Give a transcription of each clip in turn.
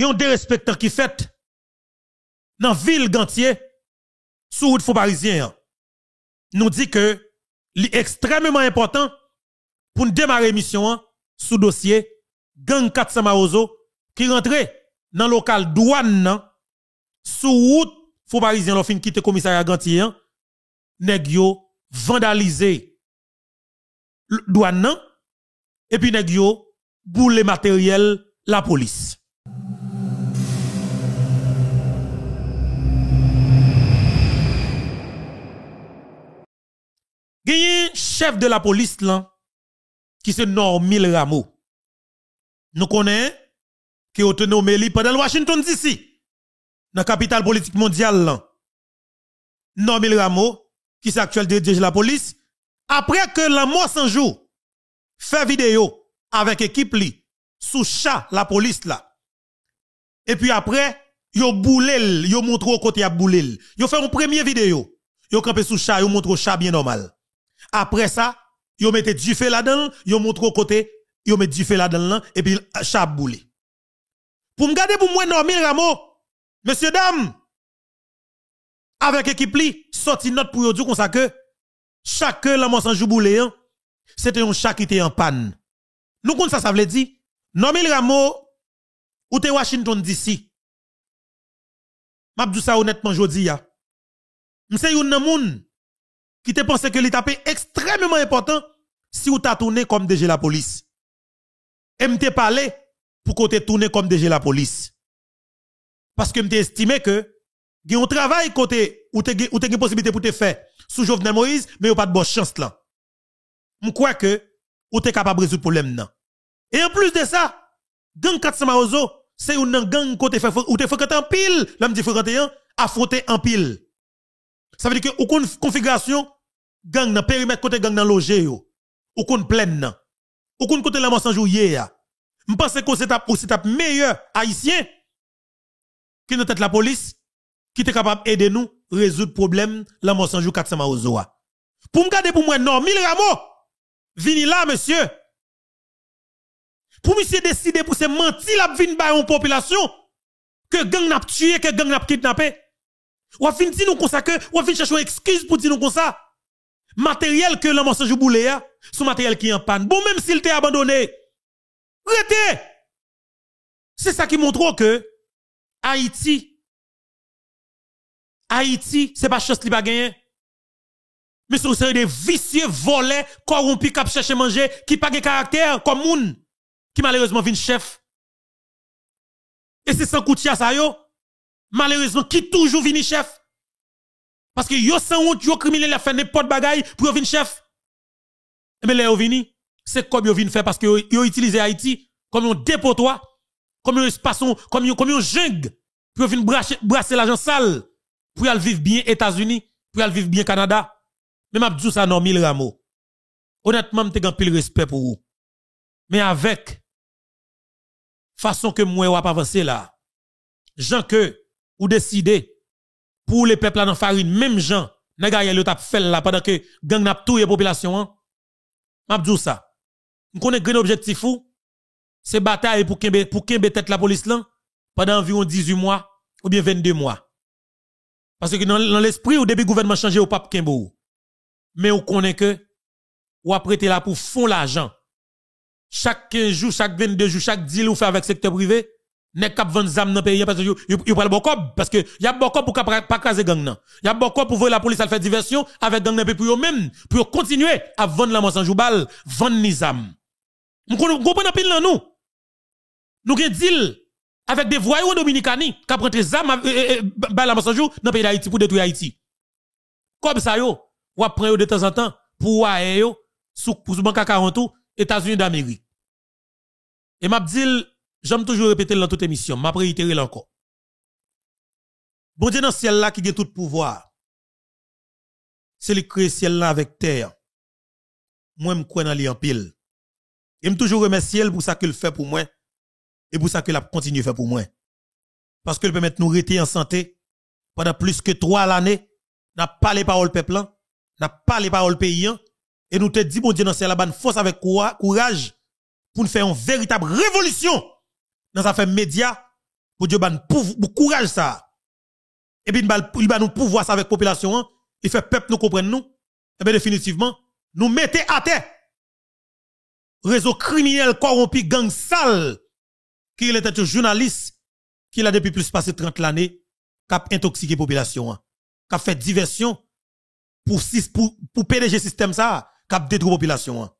Il y a un dérespectant qui fait dans la ville gantier, sous route faux parisien, nous dit que c'est extrêmement important pour nous démarrer mission sous dossier gang 400 Marozo qui rentrait dans le local douane sous route faux parisien, l'offre qui était commissariat gantier, nèg yo vandalisé douane et puis nèg yo boule matériel la police. chef de la police là, qui se Normil Rameau. Nous connaissons que lui pendant Washington DC, dans la capitale politique mondiale là. Normil Rameau, qui est actuel de la police, après que la mort sans jour fait vidéo avec l'équipe li sous chat la police là. Et puis après, yo boule, yo montre au côté a il Yo fait une première vidéo. Yo campé sous chat, yo montre au chat bien normal. Après ça, yo mettez du feu là-dedans, yo montre au côté, yo met du feu là-dedans et puis euh, chap boule. Pour me garder pour moi Normil Rameau, monsieur dame, avec équipe li, sorti note pour yo dire comme ça que chaque l'homme sans jou boulé, hein, c'était un chat qui était en panne. Nous comme ça ça veut dire Normil Rameau ou te Washington DC. Mabdou ça honnêtement jodi ya. M'se yon nan moun qui te pensé que l'étape est extrêmement important si vous t'as tourné comme DG la police. Et m'te parlé pour t'ait tourné comme DG la police. Parce que m'te estimé que y un travail côté ou où ou une possibilité pour te faire sous Jovenel Moïse mais a pas de bonne chance là. crois que où t'es capable de résoudre le problème là. Et en plus de ça, gang 400 c'est une gang côté fait ou en pile, l'homme dit a affronter en pile. Ça veut dire que, configuration, gang dans périmètre côté gang dans logé yo. Aucune pleine Aucune côté la sans jouer ya. M'pense que c'est ou meilleur haïtien qui nous tête la police, qui est capable d'aider nous résoudre problème la mort sans jour 400 Pour me garder pour moi, non, mille rameaux, vini là, monsieur. Pour monsieur décider pour se mentir la vine ba une population, que gang n'a tué, que gang n'a kidnappé. Ou fin dit nous comme ça que, ou fin chercher une excuse pour dire nous comme Matériel que l'homme en se boulé, hein, son matériel qui est en panne. Bon, même s'il t'est abandonné. Rete! C'est ça qui montre que Haïti, Haïti, c'est pas chose qui va gagner. Mais c'est des vicieux volets corrompus qui cherchent à manger, qui pas de caractère comme moun, qui malheureusement vient chef. Et c'est sans coup ça yo malheureusement, qui toujours vini chef. Parce que yo sans honte, yo criminel, a fait n'importe bagaille pour yo vini chef. Mais eh ben, là, yo vini, c'est comme yo vini faire parce que yo, yo utilise Haïti comme un dépotoir, comme un espace, comme un, comme jungle, pour venir brasser, brasser l'argent sale, pour aller vivre bien États-Unis, pour aller vivre bien Canada. Mais ma dit ça non mille rameaux. Honnêtement, m'te gan pile respect pour vous. Mais avec façon que moi pas avancer là, Jean que ou décider pour les peuples dans farine, même gens, n'a gagné le tap là pendant que gang n'a tout population. Hein. M'a dit ça. On connaît grand objectif fou c'est bataille pour kembe pour kembe tête la police là pendant environ 18 mois ou bien 22 mois. Parce que dans, l'esprit au début gouvernement changé au pape kembo. Mais on connaît que ou après là pour fond l'argent. Chaque 15 jours, chaque 22 jours, chaque deal ou fait avec secteur privé nèg k'ap vendre zam dans pays parce que yo pral bon cop parce que y a bon cop pour pas craser gang nan. Y a bon cop pour voir la police elle faire diversion avec gang nan pour yo même pour continuer à vendre la sans joubal, vendre ni zam. M'comprenons pile nan nous. Nous gen deal avec des voyous dominicani qui prennent des armes euh, euh, euh, bal la sans dans le pays d'Haïti pour détruire Haïti. Comme ça yo, ou prend de temps en temps pour eh, yo sous pour banque 40 États-Unis d'Amérique. Et m'a dit J'aime toujours répéter dans toute émission, m'a réitéré encore. Bon Dieu dans ciel là qui a tout pouvoir. C'est le créer ciel là avec terre. Moi me crois dans les en pile. Et me toujours remercier pour ça qu'il fait pour moi et pour ça qu'il a continué faire pour moi. Parce qu'il permet de nous rester en santé pendant plus que trois l'année. N'a pas les paroles peuple, hein. n'a pas les paroles paysan et nous te dit bon Dieu dans ciel là-bas, force avec courage pour nous faire une véritable révolution dans fait média, pour Dieu ban pour courage ça et puis il va nous pouvoir ça avec population hein. il fait peuple nous comprendre nous et eh bien définitivement nous mettez à terre réseau criminel corrompu gang sale qui était un journaliste qui a depuis plus passé 30 l'année cap intoxiqué population hein. qui a fait diversion pour pour pour PDG système ça cap détruire population hein.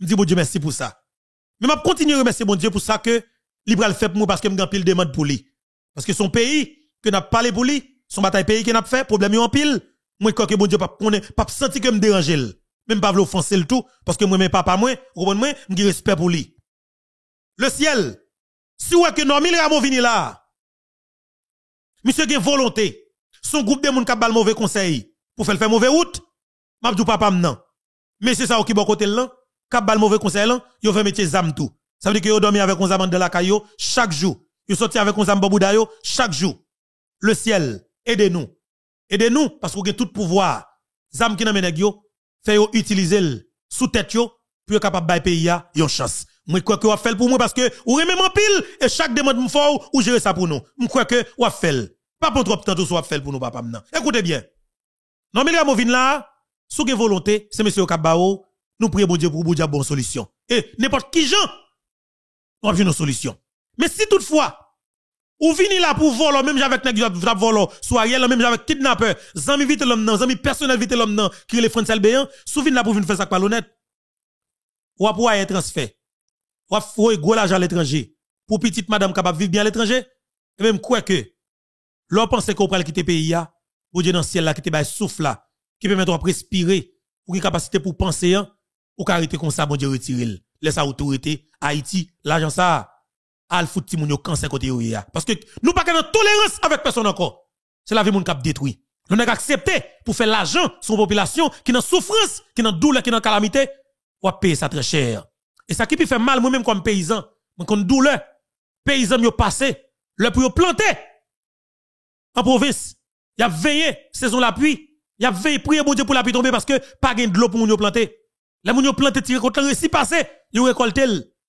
Je dis, bon Dieu merci pour ça mais m'a continuer remercier bon Dieu pour ça que il fait le pour moi parce que me pile demande pour lui. Parce que son pays que n'a parlé pour lui, son bataille pays que n'a fait, problème en pile. Moi que bon Dieu pas pas senti que me déranger Même pas l'offenser le tout parce que moi même papa moi, moi, respect pour lui. Le ciel si ouais que normal Ramon vini là. Monsieur gen volonté. Son groupe de moun fait bal mauvais conseil pour faire faire mauvais route. M'a papa m'nan. Mais c'est ça qui bon côté là, kap bal mauvais conseil là, yo fait métier zam tout. Ça veut dire que vous dormi avec un de la caillou chaque jour. Vous sorti avec un baboudayo chaque jour. Le ciel, aidez-nous. Aidez-nous parce que vous avez tout pouvoir. Zam qui n'a fait utiliser sous tête pour être capable de payer une chance. Moi, crois que vous fait pour moi parce que vous avez même pile et chaque demande me fort ou gérer ça pour nous. Je crois que vous fait. Pas pour trop de temps, vous faites pour nous, papa. Écoutez bien. Non, mais là vin là, sous que volonté, c'est monsieur Kabao, nous prions bon Dieu pour vous bonne solution. Et n'importe qui gens on va avons une solution. Mais si toutefois, ou vini là pour voler, même avec nèg qui t'a voler, là, même avec kidnapper, zami vite l'homme nan, zami personnel vite l'homme nan, qui les Français albéen, sou vini là pour venir faire ça pas l'honnête. Ou pour un transfert. Ou pour gros l'argent à l'étranger. Pour petite madame capable vivre bien à l'étranger. Et même quoi que, l'on pense qu'on peut quitter le pays, ou Dieu dans le ciel là, qui te souffle là, qui permet de respirer, ou une capacité pour penser, hein. ou carité comme ça, bon Dieu retirer les autorités Haïti, l'agence ça, al fout ti moun yo cancer côté yo Parce que nous pas de tolérance avec personne encore. C'est la vie moun kap détruit. Nous n'avons accepté pour faire l'argent sur la population qui dans souffrance, qui dans douleur, qui dans calamité. On payer ça très cher. Et ça qui peut faire mal moi-même comme paysan. Moi comme douleur. Paysan yo passé, le pour planter. En province, y a veillé saison la pluie. Y a veillé prier bon Dieu pour la pluie tomber parce que pas gain de l'eau pour moun planter. La moun ont planté tire contre le si passé, yo récolte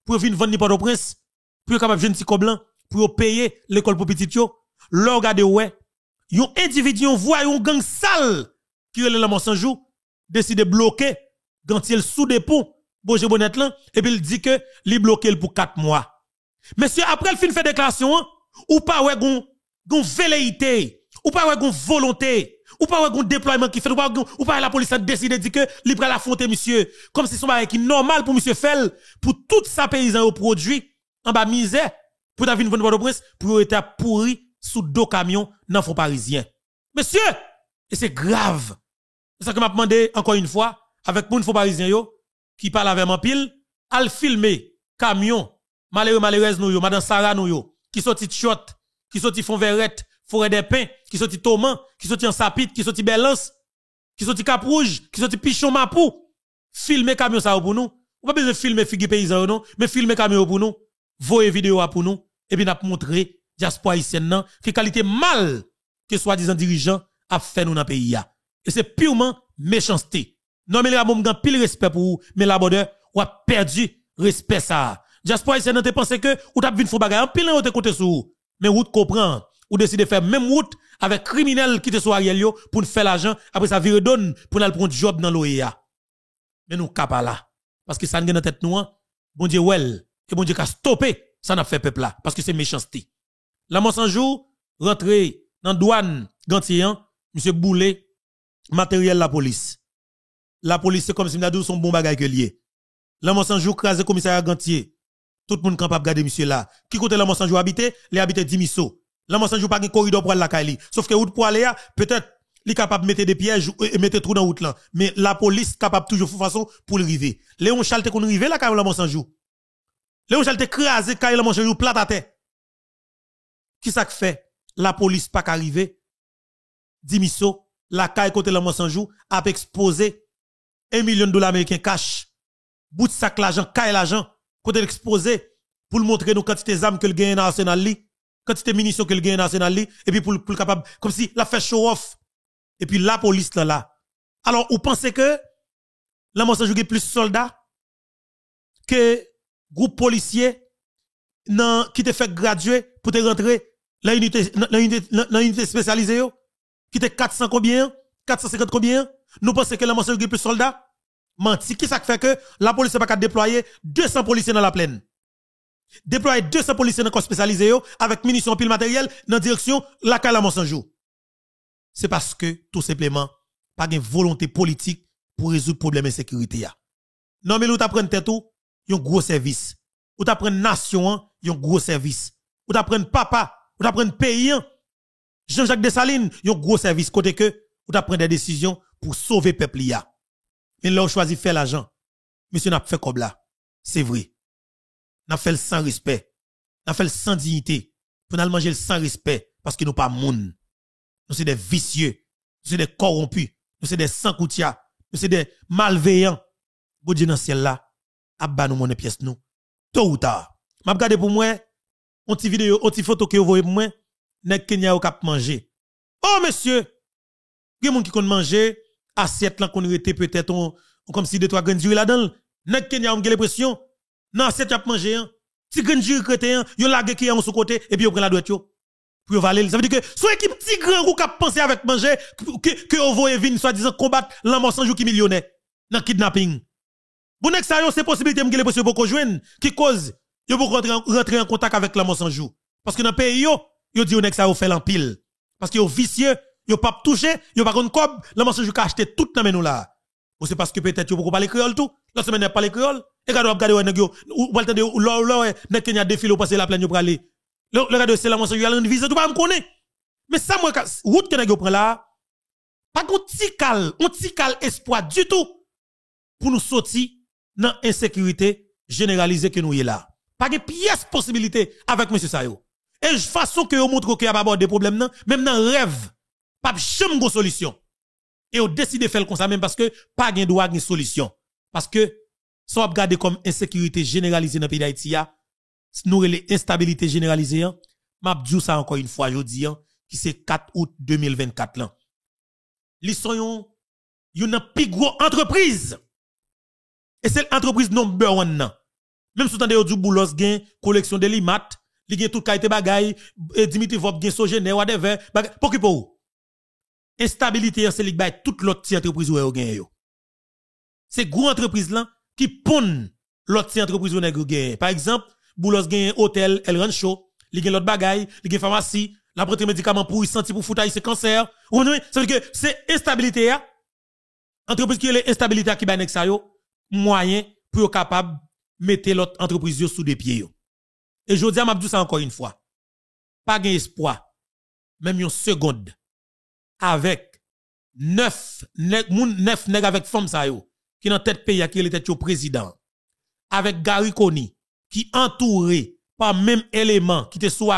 pour venir vendre par au prince, pour capable jeune petit coblan, pour payer l'école pour petit yo. Là, regardez ouais, yon individu, yon voit gang sale qui est là sans jour, décide de bloquer quand sous sous dépôt, Bonjour Bonnet et puis il dit que li bloqué pour 4 mois. Monsieur, après le fin fait déclaration, hein, ou pas ouais gon, gon velléité, ou pas ouais gon volonté, ou pas un déploiement qui fait, ou pas, ou pas la police a décidé de dire que libre à la fonte, monsieur. Comme si son qui normal pour monsieur Fell, pour tout sa paysan au produit, en bas misère, pour ta une de prince, pour être pourri sous deux camions dans le fond parisien. Monsieur, et c'est grave. C'est ça que m'a demandé encore une fois, avec mon fond parisien yo, qui parle avec mon pile, le filmer camion, malheureux malheureuse nous yo, madame Sarah nous yo, qui de shot, qui sortit fonds verrette, forêt des pins, qui sont Toman, qui sont en sapite, qui sorti Belance, qui sont Cap Rouge, qui sorti Pichon Mapou. Filmer camion ça pour nous. Ou pas besoin de filmer Figué paysan non, mais filmer camion pour nous. Voyez vidéo pour nous et puis n'a montrer diaspora haïtienne non, Que qualité mal que soi-disant dirigeant a fait nous dans pays Et c'est purement méchanceté. Non mais là bon grand pile respect pour vous, mais la bonheur ou a perdu respect ça. Diaspora haïtienne te pensé que ou vu une faux bagarre, en pile ou te côté sur. Mais vous te ou décider de faire même route avec criminels qui te soient pour nous faire l'argent, après ça vie donne pour nous prendre job dans l'OEA. Mais nous capa là. Parce que ça n'a dans tête nous, hein. bon Dieu well, et bon Dieu qu'à stoppé, ça n'a fait peuple là, parce que c'est méchanceté. La sans jour, rentré dans douane, Gantien, monsieur Boulet, matériel la police. La police, c'est comme si nous son bon bagage que lié. La sans jour, crasé commissaire Gantier. Tout le monde capable de garder monsieur là. Qui côté la sans jour habité, les habitants Dimiso. La moi, n'a pas un corridor pour aller à la caille. Sauf que route pour aller, peut-être, il est capable de mettre des pièges et mettre des trous dans la route là. Mais la police est capable toujours de façon pour le river. Léon Chalte qu'on rive là, quand caille la jour. Léon Chalte crasé, quand même, jour, plate à terre. Qui ça fait? La police pas arrivé. Dimisso, la caille côté la jour, a exposé un million de dollars américains cash. Bout de sac l'argent, caille l'argent, côté exposé pour montrer nos quantités d'armes que le gagne dans l'arsenal tu c'était ministre que le gain national et puis pour pour capable comme si la fait show off et puis la police là là alors vous pensez que la a plus plus soldats que groupe policier nan, qui te fait graduer pour te rentrer dans unité unité spécialisée qui te 400 combien 450 combien nous pensons que la a plus plus soldats menti qui ça fait que la police n'a pas déployer 200 policiers dans la plaine déployer 200 policiers dans le corps spécialisé avec munitions pile matériel dans la direction la calamon saint jour. C'est parce que, tout simplement, pas de volonté politique pour résoudre le problème de sécurité. Non, mais vous apprenez, tête ou, un gros service. Ou t'apprennent nation, un hein, gros service. Ou t'apprennent papa, ou t'apprennent pays, hein. Jean-Jacques Dessalines, un gros service. Côté que, ou t'apprennent des décisions pour sauver le peuple. Mais là, ont de faire l'argent. Monsieur n'a pas fait comme là. C'est vrai n'a fait le sans respect, n'a fait le sans dignité, pour nous manger sans respect, parce que nous pas moun. Nous sommes des vicieux, nous sommes des corrompus, nous sommes des sans coutia, nous sommes des malveillants. Bon Dieu dans ciel là, abba nous mon pièce nous. Tôt ou tard. M'a regardé pour moi, on petit vidéo, on petit photo que vous voyez pour moi, nèg n'y au cap manger. Oh monsieur, qui moun qui compte manger assiette là qu'on était peut-être on comme si de trois graines là-dedans. Nèg Kenya on pression. Non, c'est tu as mangé, hein. Si grand jury un. yon lage qui est en sous côté, et puis yo prend la droite, yo. Pour valer. Ça veut dire que, soit équipe petit grand ou a pensé avec manger, que, que on voye vin, soit disant combattre l'amour sans jour qui millionnaire. Dans kidnapping. Bon, nek sa yon, c'est possibilité Les pour beaucoup jouen, qui cause, yo pour rentrer en contact avec l'amour sans jour. Parce que dans le pays, yo, yo dit nek sa yo fait l'empile. Parce que yon vicieux, yo pas touché, yo pas contre cob, l'amour sans jour qui acheté tout dans menou là. Ou c'est parce que peut-être vous ne parler créole tout. La semaine, vous parlez créole. Et quand vous regardez, vous regardez, vous regardez, vous Kenya des vous passer la plaine, vous allez. Le regardez, c'est la mensonge, vous allez une visite, vous ne connaissez Mais ça, moi, route que vous prenez là, pas qu'on cal, on cal espoir du tout pour nous sortir dans l'insécurité généralisée que nous y là. Pas de pièce possibilité avec M. Sayo. Et façon que vous montre qu'il y a pas de problème, même dans rêve, pas de solution et ont décidé de faire comme ça même parce que pas de droit de solution parce que si vous regarder comme insécurité généralisée dans le pays d'Haïti hein. nous les instabilité généralisée je vous hein. ça encore une fois aujourd'hui hein, qui c'est 4 août 2024 là ils sont une plus grosse entreprise et c'est l'entreprise number one nan. même vous avez du boulos gain collection de limat li tout toute qualité bagaille Dimitri tout gain sojene whatever pour qui pour Instabilité, hein, c'est li toute l'autre entreprise ou gain yo. C'est gros entreprise là qui pond l'autre entreprise ou gagné. Par exemple, Boulos un hôtel, elle rend chaud, li gagne l'autre bagaille, li pharmacie, la prête médicaments pour y sentir pour foutre c'est cancer. Ou non, que c'est instabilité là. Hein. Entreprise qui est instabilité qui bay ça, moyen pour capable mettre l'autre entreprise sous des pieds Et je dis à ça encore une fois. Pas gain espoir. Même une seconde avec neuf nèg neuf nèg avec femme ça yo qui dans tête pays qui président avec Gary Koni qui entouré par même élément qui était sous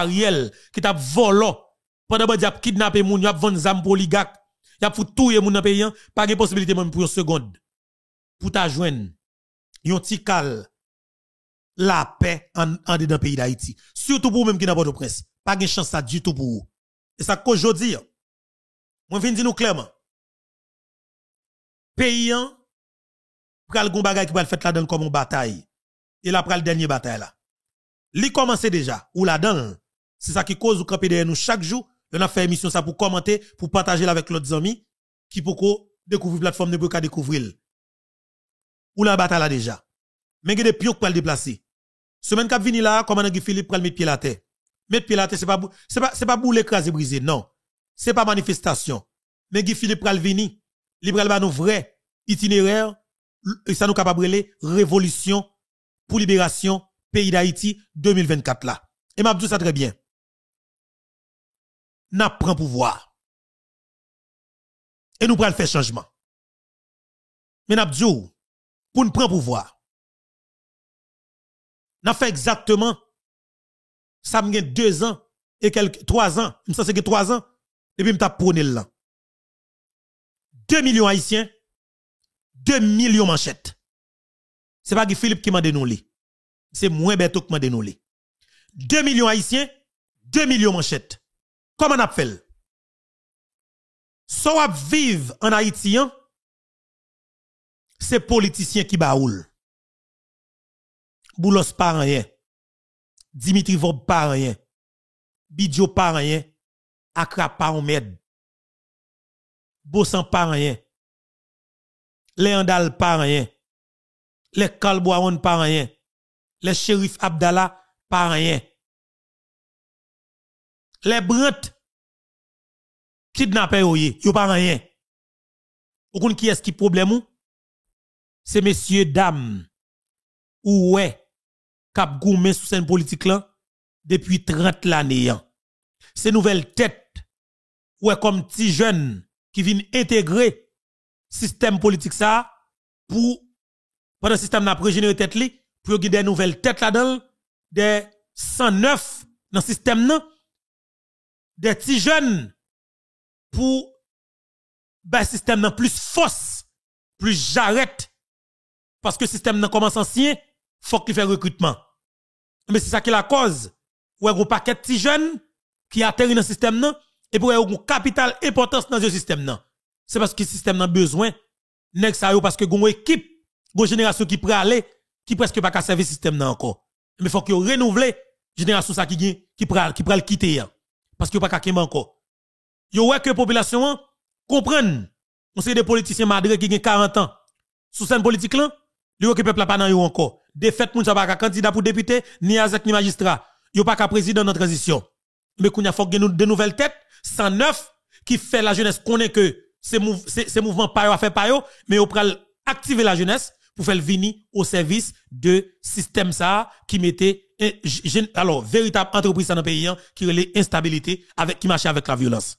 qui t'a volé pendant a kidnappé moun y a vendre zam y a foutu touyer moun dans pays pas de possibilité même pour une seconde pour ta joindre yon petit cal la paix en, dedans pays d'Haïti surtout pour même qui n'a pas de presse pas de chance ça du tout pour vous et ça qu'aujourd'hui moi, je viens dire nous clairement. Paysan, pral le bagay qui va le faire là-dedans comme une bataille. Et là, le dernier bataille là. Li commence déjà, ou là-dedans. C'est ça qui cause ou campé derrière nous chaque jour. On a fait émission ça pour commenter, pour partager avec l'autre amis qui pour découvrir plateforme de pour découvrir. Ou la bataille là déjà. Mais il y a des pions qui le déplacer. Semaine qui venir là, comment Philippe le mettre pied la terre. Mettre pied la terre, c'est pas c'est pas c'est pas bouler écraser briser, non c'est pas manifestation. Mais Guy Philippe Pralvini, il va nous vrai itinéraire, et ça nous capable de révolution pour libération pays d'Haïti 2024 là. Et m'a dit ça très bien. N'a prend pouvoir. Et nous pral faire changement. Mais n'a pour nous prendre pouvoir. N'a fait exactement ça m'a deux ans et quelques trois ans, me sens que trois ans et puis m'ta prôné là. 2 millions haïtiens, 2 millions manchettes. C'est pas Philippe qui m'a dénoncé. C'est moins qui m'a dénoncé. 2 millions haïtiens, 2 millions manchettes. Comment on appelle So on vive en haïtien, hein? c'est politiciens qui battent. Boulos pas rien. Dimitri Vob pas rien. Bidjo pas rien akrapa ou med. Bossan pas rien. Léandal pas rien. Les Kalboaon pas rien. Les shérif Abdallah pas rien. Les Brant kidnappés ils yo pas rien. Ou kon qui est-ce qui problème ou? C'est messieurs dames ou ouais cap gourmet sous scène politique là depuis 30 l'année. Hein. Ces nouvelle tête ou comme petit jeunes qui viennent intégrer système politique ça pour pendant le système n'a régénéré tête li pour guider des nouvelles têtes là-dedans des 109 dans le système non des petits jeunes pour ben, le système nan plus force plus j'arrête parce que le système nan commence ancien faut qu'il fait recrutement mais c'est ça qui est la cause ou un gros paquet de petits jeunes qui atterrit dans le système non et pour avoir une capital importance dans ce système C'est parce que le système a besoin Next ça parce que gon équipe, gon génération qui aller, qui presque pas qu'à servir système là encore. Mais faut que renouveler génération ça qui qui pral qui quitter hein. parce que pas qu'à quitter encore. Yo ouais que population hein, comprenne. On sait des politiciens madres qui ont 40 ans. Sous scène politique là, le que peuple pas y encore. Défaite moun ça pas candidat pour député ni azek ni magistrat. Yo pas qu'à président dans transition mais qu'on a faut de nouvelles têtes, 109, qui fait la jeunesse connaît que ces mouvements pas à faire pas mais on peut activer la jeunesse pour faire venir au service de système ça qui mettait alors véritable entreprise dans le pays hein, qui relève instabilité avec qui marchait avec la violence.